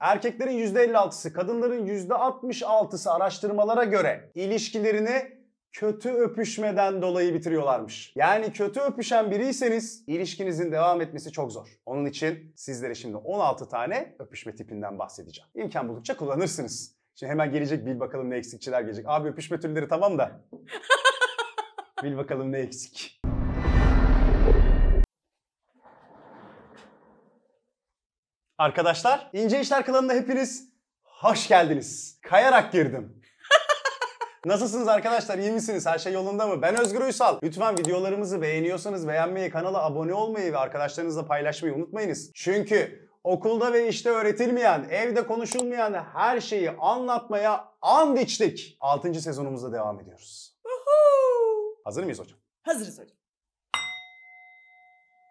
Erkeklerin %56'sı, kadınların %66'sı araştırmalara göre ilişkilerini kötü öpüşmeden dolayı bitiriyorlarmış. Yani kötü öpüşen biriyseniz ilişkinizin devam etmesi çok zor. Onun için sizlere şimdi 16 tane öpüşme tipinden bahsedeceğim. İmkan buldukça kullanırsınız. Şimdi hemen gelecek bil bakalım ne eksikçiler gelecek. Abi öpüşme türleri tamam da. bil bakalım ne eksik. Arkadaşlar İnce İşler kanalına hepiniz hoş geldiniz. Kayarak girdim. Nasılsınız arkadaşlar? İyi misiniz? Her şey yolunda mı? Ben Özgür Uysal. Lütfen videolarımızı beğeniyorsanız beğenmeyi, kanala abone olmayı ve arkadaşlarınızla paylaşmayı unutmayınız. Çünkü okulda ve işte öğretilmeyen, evde konuşulmayan her şeyi anlatmaya and içtik. 6. sezonumuzda devam ediyoruz. Hazır mıyız hocam? Hazırız hocam.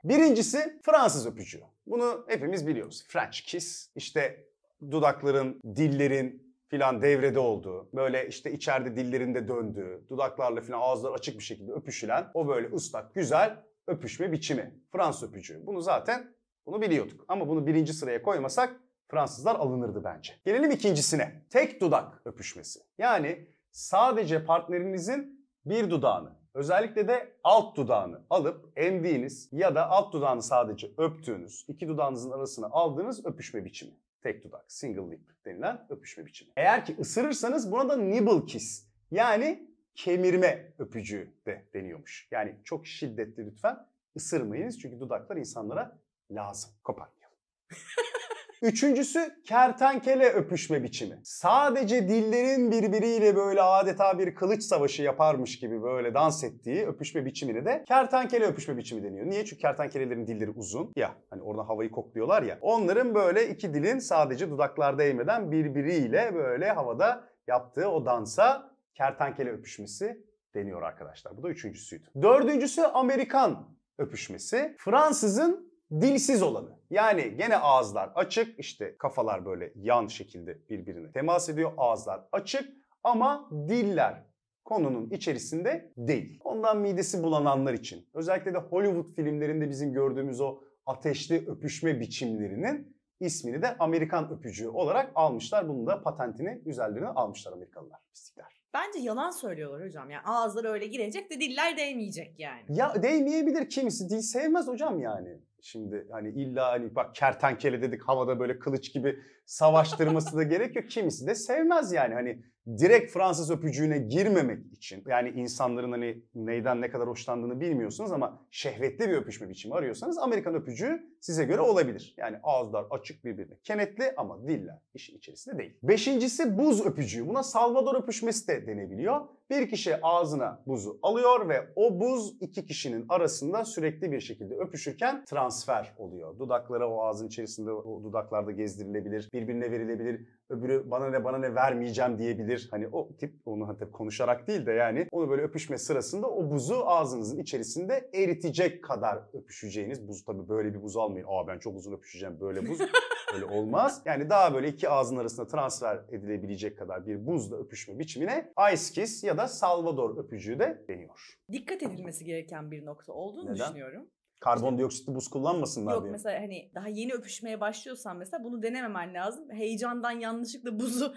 Birincisi Fransız öpücüğü. Bunu hepimiz biliyoruz. French kiss. İşte dudakların, dillerin filan devrede olduğu, böyle işte içeride dillerinde döndüğü, dudaklarla filan ağızlar açık bir şekilde öpüşülen o böyle ıslak güzel öpüşme biçimi. Fransız öpücüğü. Bunu zaten bunu biliyorduk. Ama bunu birinci sıraya koymasak Fransızlar alınırdı bence. Gelelim ikincisine. Tek dudak öpüşmesi. Yani sadece partnerinizin bir dudağını Özellikle de alt dudağını alıp emdiğiniz ya da alt dudağını sadece öptüğünüz, iki dudağınızın arasına aldığınız öpüşme biçimi. Tek dudak, single lip denilen öpüşme biçimi. Eğer ki ısırırsanız buna da nibble kiss yani kemirme öpücüğü de deniyormuş. Yani çok şiddetli lütfen ısırmayınız çünkü dudaklar insanlara lazım. Koparmayalım. Üçüncüsü kertenkele öpüşme biçimi. Sadece dillerin birbiriyle böyle adeta bir kılıç savaşı yaparmış gibi böyle dans ettiği öpüşme biçimini de kertenkele öpüşme biçimi deniyor. Niye? Çünkü kertenkelelerin dilleri uzun ya hani orada havayı kokluyorlar ya. Onların böyle iki dilin sadece dudaklarda değmeden birbiriyle böyle havada yaptığı o dansa kertenkele öpüşmesi deniyor arkadaşlar. Bu da üçüncüsüydü. Dördüncüsü Amerikan öpüşmesi. Fransızın dilsiz olanı. Yani gene ağızlar açık işte kafalar böyle yan şekilde birbirine temas ediyor. Ağızlar açık ama diller konunun içerisinde değil. Ondan midesi bulananlar için özellikle de Hollywood filmlerinde bizim gördüğümüz o ateşli öpüşme biçimlerinin ismini de Amerikan öpücüğü olarak almışlar. Bunun da patentini üzerlerine almışlar Amerikalılar, pislikler. Bence yalan söylüyorlar hocam. Yani ağızları öyle girecek de diller değmeyecek yani. Ya değmeyebilir kimisi. Dil sevmez hocam yani. Şimdi hani illa hani bak kertenkele dedik havada böyle kılıç gibi savaştırması da gerekiyor. Kimisi de sevmez yani hani direkt Fransız öpücüğüne girmemek için. Yani insanların hani neyden ne kadar hoşlandığını bilmiyorsunuz ama şehvetli bir öpüşme biçimi arıyorsanız Amerikan öpücüğü size göre olabilir. Yani ağızlar açık birbirine kenetli ama diller işin içerisinde değil. Beşincisi buz öpücüğü. Buna Salvador öpüşmesi de denebiliyor. Bir kişi ağzına buzu alıyor ve o buz iki kişinin arasında sürekli bir şekilde öpüşürken transfer oluyor. Dudaklara o ağzın içerisinde o dudaklarda gezdirilebilir, birbirine verilebilir öbürü bana ne bana ne vermeyeceğim diyebilir. Hani o tip onu hatta hani konuşarak değil de yani onu böyle öpüşme sırasında o buzu ağzınızın içerisinde eritecek kadar öpüşeceğiniz. buz'u tabii böyle bir buz almayın. Aa ben çok uzun öpüşeceğim böyle buz. Öyle olmaz. Yani daha böyle iki ağzın arasında transfer edilebilecek kadar bir buzla öpüşme biçimine Ice Kiss ya da Salvador öpücüğü de deniyor. Dikkat edilmesi gereken bir nokta olduğunu Neden? düşünüyorum. Karbondioksit buz kullanmasınlar Yok diye. mesela hani daha yeni öpüşmeye başlıyorsan mesela bunu denememen lazım. Heyecandan yanlışlıkla buzu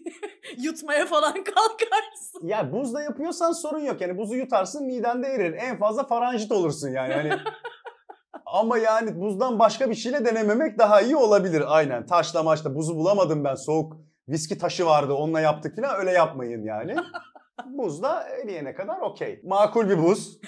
yutmaya falan kalkarsın. Ya buzla yapıyorsan sorun yok. Yani buzu yutarsın midende erir. En fazla faranjit olursun yani. Hani Ama yani buzdan başka bir şeyle denememek daha iyi olabilir. Aynen taşla maçla buzu bulamadım ben soğuk viski taşı vardı onunla yaptık filan öyle yapmayın yani. Buzda eriyene kadar okey. Makul bir buz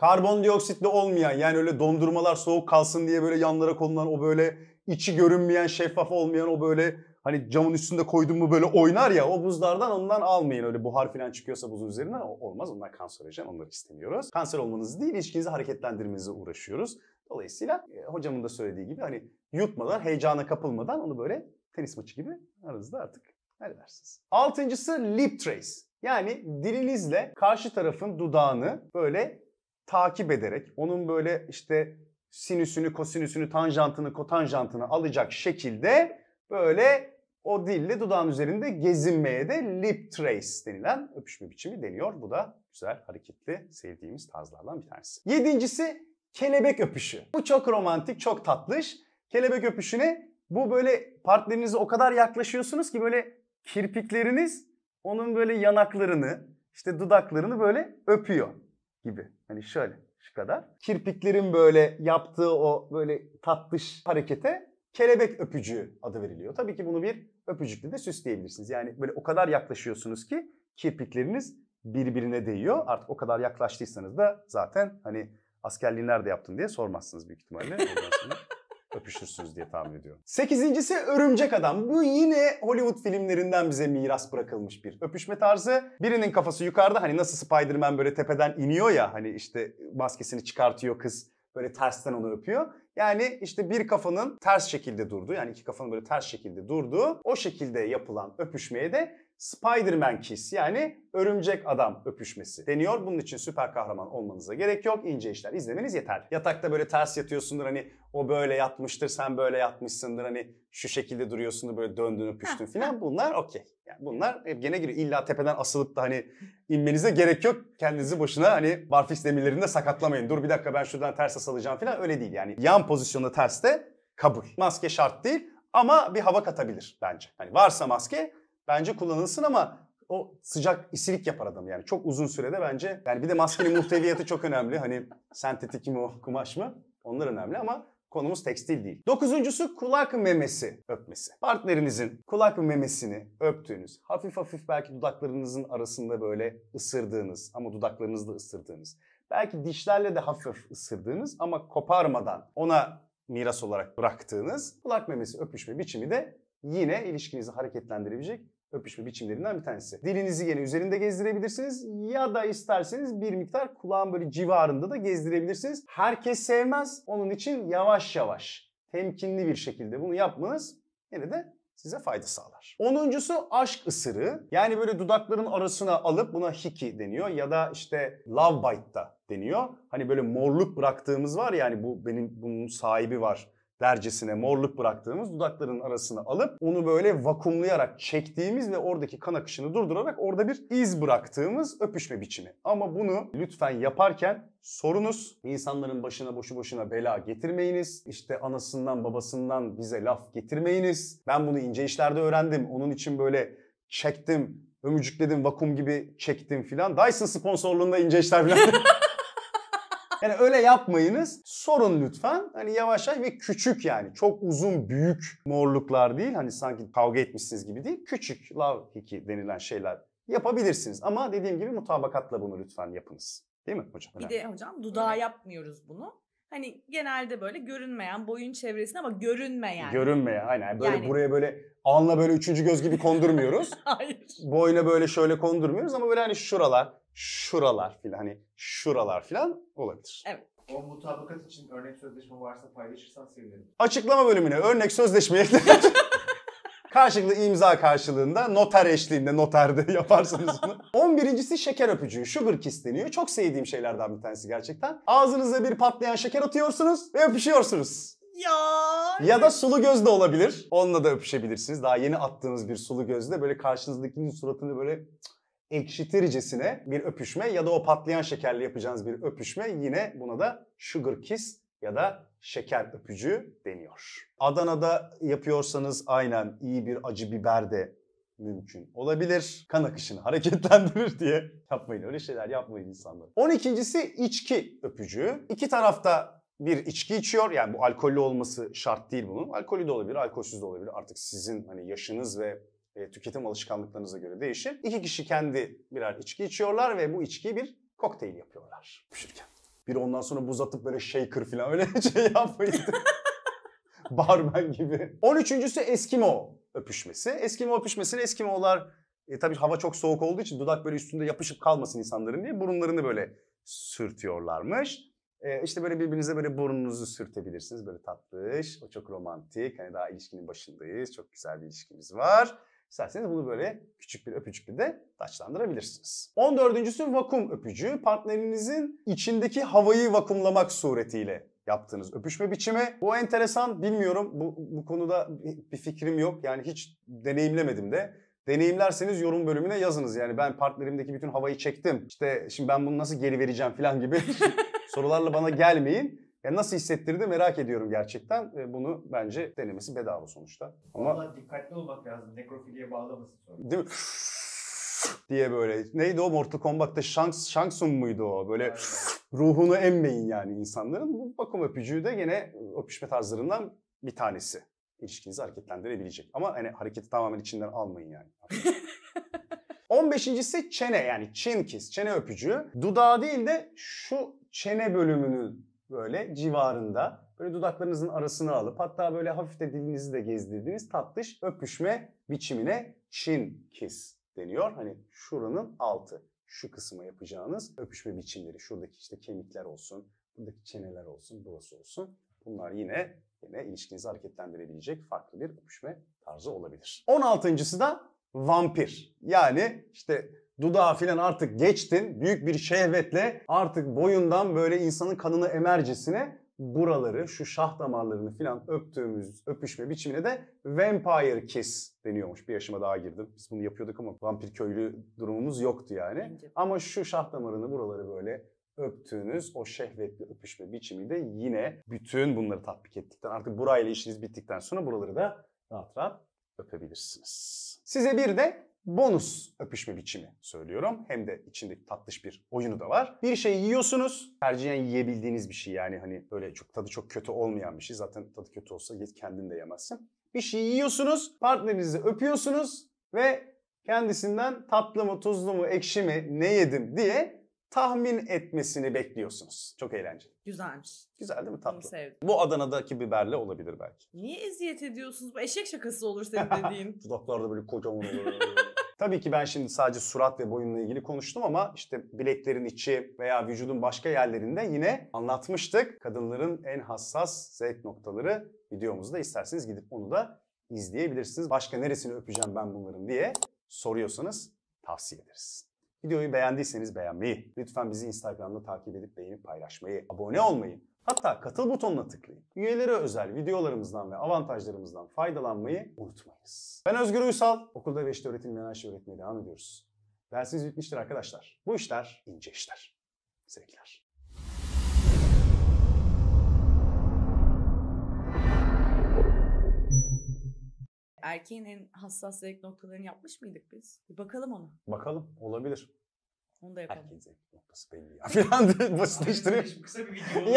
karbondioksitli olmayan yani öyle dondurmalar soğuk kalsın diye böyle yanlara konulan o böyle içi görünmeyen şeffaf olmayan o böyle hani camın üstünde koydun mu böyle oynar ya o buzlardan ondan almayın. Öyle buhar falan çıkıyorsa buzun üzerine olmaz. Onlar kanserojen onları istemiyoruz. Kanser olmanız değil ilişkinizi hareketlendirmenize uğraşıyoruz. Dolayısıyla e, hocamın da söylediği gibi hani yutmadan, heyecana kapılmadan onu böyle tenis maçı gibi aranızda artık halledersiniz. Altıncısı lip trace. Yani dilinizle karşı tarafın dudağını böyle takip ederek onun böyle işte sinüsünü, kosinüsünü, tanjantını, kotanjantını alacak şekilde böyle o dille dudağın üzerinde gezinmeye de lip trace denilen öpüşme biçimi deniyor. Bu da güzel, hareketli, sevdiğimiz tarzlardan bir tanesi. Yedincisi kelebek öpüşü. Bu çok romantik, çok tatlış. Kelebek öpüşüne bu böyle partnerinize o kadar yaklaşıyorsunuz ki böyle kirpikleriniz onun böyle yanaklarını, işte dudaklarını böyle öpüyor gibi. Hani şöyle şu kadar. Kirpiklerin böyle yaptığı o böyle tatlış harekete kelebek öpücüğü adı veriliyor. Tabii ki bunu bir öpücükle de süsleyebilirsiniz. Yani böyle o kadar yaklaşıyorsunuz ki kirpikleriniz birbirine değiyor. Artık o kadar yaklaştıysanız da zaten hani askerliği nerede yaptın diye sormazsınız büyük ihtimalle. öpüşürsünüz diye tahmin ediyorum. Sekizincisi Örümcek Adam. Bu yine Hollywood filmlerinden bize miras bırakılmış bir öpüşme tarzı. Birinin kafası yukarıda hani nasıl Spider-Man böyle tepeden iniyor ya hani işte maskesini çıkartıyor kız böyle tersten onu öpüyor. Yani işte bir kafanın ters şekilde durduğu yani iki kafanın böyle ters şekilde durduğu o şekilde yapılan öpüşmeye de Spider-Man Kiss yani örümcek adam öpüşmesi deniyor. Bunun için süper kahraman olmanıza gerek yok. İnce işler izlemeniz yeter. Yatakta böyle ters yatıyorsundur hani o böyle yatmıştır sen böyle yatmışsındır hani şu şekilde duruyorsundur böyle döndün öpüştün falan bunlar okey. Yani bunlar hep gene giriyor. İlla tepeden asılıp da hani inmenize gerek yok. Kendinizi boşuna hani barfix demirlerinde sakatlamayın. Dur bir dakika ben şuradan ters asılacağım falan öyle değil yani. Yan pozisyonda ters de kabul. Maske şart değil ama bir hava katabilir bence. Hani varsa maske bence kullanılsın ama o sıcak isilik yapar adam yani. Çok uzun sürede bence. Yani bir de maskenin muhteviyatı çok önemli. Hani sentetik mi o kumaş mı? Onlar önemli ama konumuz tekstil değil. Dokuzuncusu kulak memesi öpmesi. Partnerinizin kulak memesini öptüğünüz, hafif hafif belki dudaklarınızın arasında böyle ısırdığınız ama dudaklarınızda ısırdığınız, belki dişlerle de hafif hafif ısırdığınız ama koparmadan ona miras olarak bıraktığınız kulak memesi öpüşme biçimi de yine ilişkinizi hareketlendirebilecek öpüşme biçimlerinden bir tanesi. Dilinizi yine üzerinde gezdirebilirsiniz ya da isterseniz bir miktar kulağın böyle civarında da gezdirebilirsiniz. Herkes sevmez. Onun için yavaş yavaş temkinli bir şekilde bunu yapmanız yine de size fayda sağlar. Onuncusu aşk ısırığı. Yani böyle dudakların arasına alıp buna hiki deniyor ya da işte love bite da deniyor. Hani böyle morluk bıraktığımız var ya hani bu benim bunun sahibi var dercesine morluk bıraktığımız dudakların arasını alıp onu böyle vakumlayarak çektiğimiz ve oradaki kan akışını durdurarak orada bir iz bıraktığımız öpüşme biçimi. Ama bunu lütfen yaparken sorunuz. insanların başına boşu boşuna bela getirmeyiniz. İşte anasından babasından bize laf getirmeyiniz. Ben bunu ince işlerde öğrendim. Onun için böyle çektim, ömücükledim, vakum gibi çektim filan. Dyson sponsorluğunda ince işler filan. Yani öyle yapmayınız. Sorun lütfen. Hani yavaş yavaş ve küçük yani. Çok uzun büyük morluklar değil. Hani sanki kavga etmişsiniz gibi değil. Küçük love hiki denilen şeyler yapabilirsiniz. Ama dediğim gibi mutabakatla bunu lütfen yapınız. Değil mi hocam? Bir de hocam dudağa Öyle. yapmıyoruz bunu. Hani genelde böyle görünmeyen boyun çevresinde ama görünmeyen. Görünmeyen aynen. Böyle Yani- buraya böyle alnına böyle üçüncü göz gibi kondurmuyoruz. Hayır. Boyuna böyle şöyle kondurmuyoruz ama böyle hani şuralar şuralar filan hani şuralar filan olabilir. Evet. O mutabakat için örnek sözleşme varsa paylaşırsan sevinirim. Açıklama bölümüne örnek sözleşme eklemek. Karşılıklı imza karşılığında noter eşliğinde noterde yaparsanız bunu. 11.si şeker öpücüğü. Sugar kiss deniyor. Çok sevdiğim şeylerden bir tanesi gerçekten. Ağzınıza bir patlayan şeker atıyorsunuz ve öpüşüyorsunuz. Ya. Ya da sulu göz de olabilir. Onunla da öpüşebilirsiniz. Daha yeni attığınız bir sulu gözle böyle karşınızdakinin suratını böyle cık, ekşitiricesine bir öpüşme ya da o patlayan şekerle yapacağınız bir öpüşme yine buna da sugar kiss ya da şeker öpücüğü deniyor. Adana'da yapıyorsanız aynen iyi bir acı biber de mümkün olabilir. Kan akışını hareketlendirir diye yapmayın. Öyle şeyler yapmayın insanlar. 12.si içki öpücüğü. İki tarafta bir içki içiyor. Yani bu alkollü olması şart değil bunun. Alkollü de olabilir, alkolsüz de olabilir. Artık sizin hani yaşınız ve e, tüketim alışkanlıklarınıza göre değişir. İki kişi kendi birer içki içiyorlar ve bu içkiyi bir kokteyl yapıyorlar pişirken. Biri ondan sonra buz atıp böyle shaker falan öyle şey yapmayın. Barman gibi. 13.sü Eskimo öpüşmesi. Eskimo öpüşmesini Eskimo'lar e, tabii hava çok soğuk olduğu için dudak böyle üstünde yapışıp kalmasın insanların diye burunlarını böyle sürtüyorlarmış. E, işte böyle birbirinize böyle burnunuzu sürtebilirsiniz. Böyle tatlış, o çok romantik. Hani daha ilişkinin başındayız. Çok güzel bir ilişkimiz var. İsterseniz bunu böyle küçük bir öpücükle de taçlandırabilirsiniz. 14.sü vakum öpücüğü. Partnerinizin içindeki havayı vakumlamak suretiyle yaptığınız öpüşme biçimi. Bu enteresan bilmiyorum. Bu, bu konuda bir fikrim yok. Yani hiç deneyimlemedim de. Deneyimlerseniz yorum bölümüne yazınız. Yani ben partnerimdeki bütün havayı çektim. İşte şimdi ben bunu nasıl geri vereceğim falan gibi sorularla bana gelmeyin. Yani nasıl hissettirdi merak ediyorum gerçekten. E, bunu bence denemesi bedava sonuçta. Ama Vallahi dikkatli olmak lazım. Nekrofiliye bağlamasın sonra. Değil mi? diye böyle. Neydi o Mortal Kombat'ta Shanks, Shanksun muydu o? Böyle ruhunu emmeyin yani insanların. Bu bakım öpücüğü de gene öpüşme tarzlarından bir tanesi. İlişkinizi hareketlendirebilecek. Ama hani hareketi tamamen içinden almayın yani. 15.si çene yani chin kiss, çene öpücüğü. Dudağı değil de şu çene bölümünün böyle civarında böyle dudaklarınızın arasını alıp hatta böyle hafif de dilinizi de gezdirdiğiniz tatlış öpüşme biçimine chin kiss deniyor. Hani şuranın altı şu kısma yapacağınız öpüşme biçimleri. Şuradaki işte kemikler olsun, buradaki çeneler olsun, burası olsun. Bunlar yine yine ilişkinizi hareketlendirebilecek farklı bir öpüşme tarzı olabilir. 16.sı da vampir. Yani işte dudağı filan artık geçtin. Büyük bir şehvetle artık boyundan böyle insanın kanını emercesine buraları, şu şah damarlarını filan öptüğümüz öpüşme biçimine de vampire kiss deniyormuş. Bir yaşıma daha girdim. Biz bunu yapıyorduk ama vampir köylü durumumuz yoktu yani. Ama şu şah damarını buraları böyle öptüğünüz o şehvetli öpüşme biçimi de yine bütün bunları tatbik ettikten artık burayla işiniz bittikten sonra buraları da rahat rahat öpebilirsiniz. Size bir de bonus öpüşme biçimi söylüyorum. Hem de içinde tatlış bir oyunu da var. Bir şey yiyorsunuz. Tercihen yiyebildiğiniz bir şey yani hani böyle çok tadı çok kötü olmayan bir şey. Zaten tadı kötü olsa git kendin de yemezsin. Bir şey yiyorsunuz, partnerinizi öpüyorsunuz ve kendisinden tatlı mı, tuzlu mu, ekşi mi, ne yedim diye tahmin etmesini bekliyorsunuz. Çok eğlenceli. Güzelmiş. Güzel değil mi? Tatlı. sevdim. Bu Adana'daki biberle olabilir belki. Niye eziyet ediyorsunuz? Bu eşek şakası olur senin dediğin. Dudaklarda böyle kocaman olur. Tabii ki ben şimdi sadece surat ve boyunla ilgili konuştum ama işte bileklerin içi veya vücudun başka yerlerinde yine anlatmıştık. Kadınların en hassas zevk noktaları videomuzda isterseniz gidip onu da izleyebilirsiniz. Başka neresini öpeceğim ben bunların diye soruyorsanız tavsiye ederiz. Videoyu beğendiyseniz beğenmeyi, lütfen bizi Instagram'da takip edip beğenip paylaşmayı, abone olmayı, Hatta katıl butonuna tıklayın. Üyelere özel videolarımızdan ve avantajlarımızdan faydalanmayı unutmayınız. Ben Özgür Uysal. Okulda ve işte öğretimden her şeyi öğretmeye devam ediyoruz. Dersiniz bitmiştir arkadaşlar. Bu işler ince işler. Sevgiler. Erkeğin en hassas zevk noktalarını yapmış mıydık biz? Bir bakalım ona. Bakalım olabilir. Onu da yapalım. Herkesin zevk noktası belli ya. Falan basitleştiriyor. Kısa bir video oldu.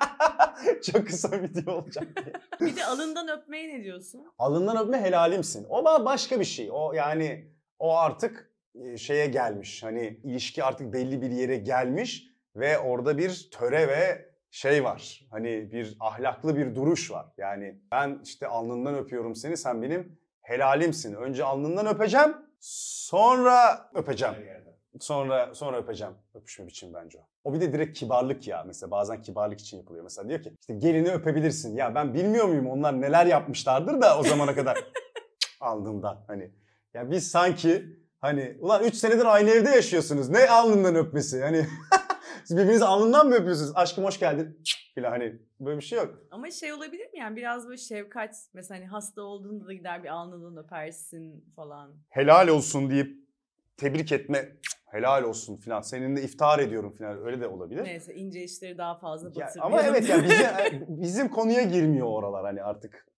Çok kısa bir video olacak bir de alından öpmeye ne diyorsun? Alından öpme helalimsin. O başka bir şey. O yani o artık e, şeye gelmiş. Hani ilişki artık belli bir yere gelmiş ve orada bir töre ve şey var. Hani bir ahlaklı bir duruş var. Yani ben işte alnından öpüyorum seni sen benim helalimsin. Önce alnından öpeceğim sonra öpeceğim. Sonra sonra öpeceğim. Öpüşme biçim bence o. O bir de direkt kibarlık ya. Mesela bazen kibarlık için yapılıyor. Mesela diyor ki işte gelini öpebilirsin. Ya ben bilmiyor muyum onlar neler yapmışlardır da o zamana kadar alnından hani. Ya biz sanki hani ulan 3 senedir aynı evde yaşıyorsunuz. Ne alnından öpmesi? Hani siz birbiriniz alnından mı öpüyorsunuz? Aşkım hoş geldin. Bile hani böyle bir şey yok. Ama şey olabilir mi yani biraz böyle şefkat mesela hani hasta olduğunda da gider bir alnından öpersin falan. Helal olsun deyip tebrik etme helal olsun filan seninle iftar ediyorum filan öyle de olabilir. Neyse ince işleri daha fazla batırmayalım. ama evet yani bizim, bizim konuya girmiyor oralar hani artık